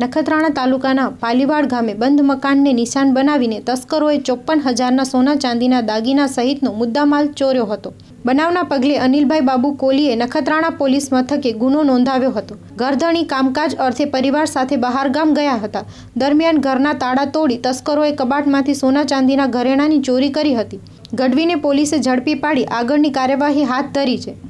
નખત્રાણા તાલુકાના પાલીવાડ ગામે બંધ મકાનને નિશાન બનાવીને તસ્કરોએ ચોપ્પન હજારના સોના ચાંદીના દાગીના સહિતનો મુદ્દામાલ ચોર્યો હતો બનાવના પગલે અનિલભાઈ બાબુ કોલીએ નખત્રાણા પોલીસ મથકે ગુનો નોંધાવ્યો હતો ઘરધણી કામકાજ અર્થે પરિવાર સાથે બહારગામ ગયા હતા દરમિયાન ઘરના તાળા તોડી તસ્કરોએ કબાટમાંથી સોના ચાંદીના ઘરેણાની ચોરી કરી હતી ગઢવીને પોલીસે ઝડપી પાડી આગળની કાર્યવાહી હાથ ધરી છે